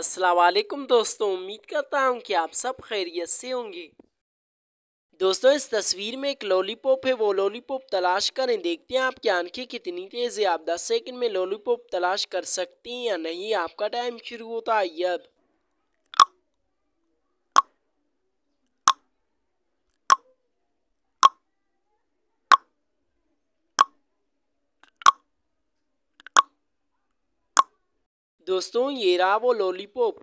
असलकुम दोस्तों उम्मीद करता हूँ कि आप सब खैरियत से होंगे दोस्तों इस तस्वीर में एक लॉलीपॉप है वो लॉलीपॉप तलाश करें देखते हैं आपकी आंखें कितनी तेज़ है आप 10 सेकंड में लॉलीपॉप तलाश कर सकती हैं या नहीं आपका टाइम शुरू होता है अब दोस्तों ये रहा वो लॉलीपॉप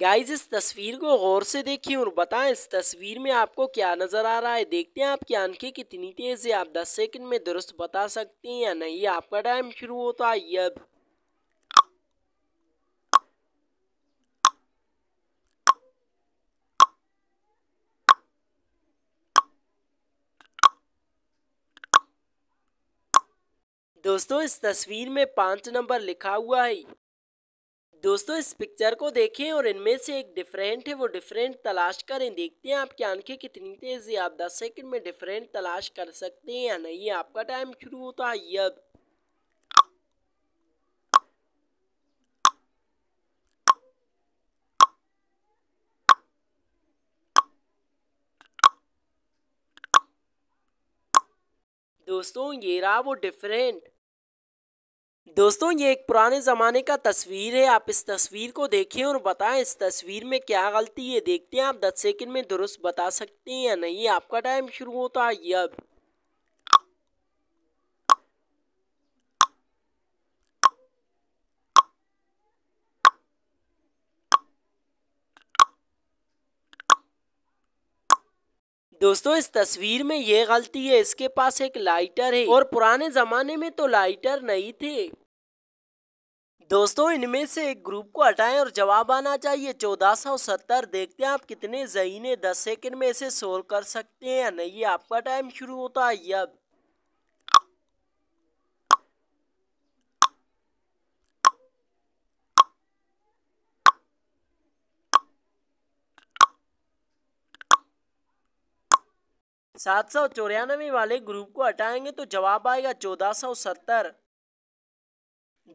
गाइज इस तस्वीर को गौर से देखिए और बताएं इस तस्वीर में आपको क्या नज़र आ रहा है देखते हैं आपकी आंखें कितनी तेज़ है आप 10 सेकंड में दुरुस्त बता सकते हैं या नहीं आपका टाइम शुरू होता है अब दोस्तों इस तस्वीर में पांच नंबर लिखा हुआ है दोस्तों इस पिक्चर को देखें और इनमें से एक डिफरेंट है वो डिफरेंट तलाश करें देखते हैं आपकी आंखें कितनी तेज़ है आप 10 सेकंड में डिफरेंट तलाश कर सकते हैं या नहीं आपका टाइम शुरू होता है अब दोस्तों ये रहा वो डिफरेंट दोस्तों ये एक पुराने ज़माने का तस्वीर है आप इस तस्वीर को देखें और बताएं इस तस्वीर में क्या गलती है देखते हैं आप दस सेकंड में दुरुस्त बता सकते हैं या नहीं आपका टाइम शुरू होता है अब दोस्तों इस तस्वीर में ये गलती है इसके पास एक लाइटर है और पुराने जमाने में तो लाइटर नहीं थे दोस्तों इनमें से एक ग्रुप को हटाएं और जवाब आना चाहिए 1470 देखते हैं आप कितने जहीने 10 सेकंड में इसे सोल्व कर सकते हैं या नहीं आपका टाइम शुरू होता है अब सात सौ चौरानवे वाले ग्रुप को हटाएंगे तो जवाब आएगा चौदह सौ सत्तर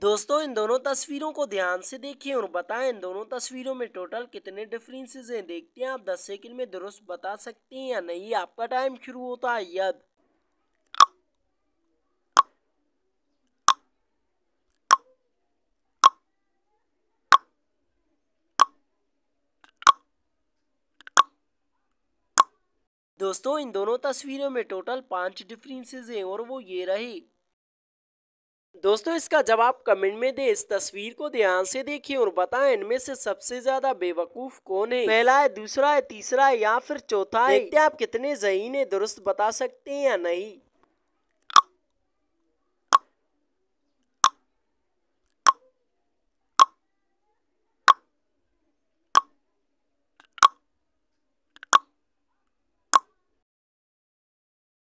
दोस्तों इन दोनों तस्वीरों को ध्यान से देखिए और बताएं इन दोनों तस्वीरों में टोटल कितने डिफरेंसेस हैं देखते हैं आप 10 सेकंड में दुरुस्त बता सकते हैं या नहीं आपका टाइम शुरू होता है यद दोस्तों इन दोनों तस्वीरों में टोटल पांच डिफरेंसेस हैं और वो ये रहे दोस्तों इसका जवाब कमेंट में दे इस तस्वीर को ध्यान से देखिए और बताएं इनमें से सबसे ज्यादा बेवकूफ कौन है पहला है दूसरा है तीसरा है या फिर चौथा है देखते आप कितने जहीन है दुरुस्त बता सकते हैं या नहीं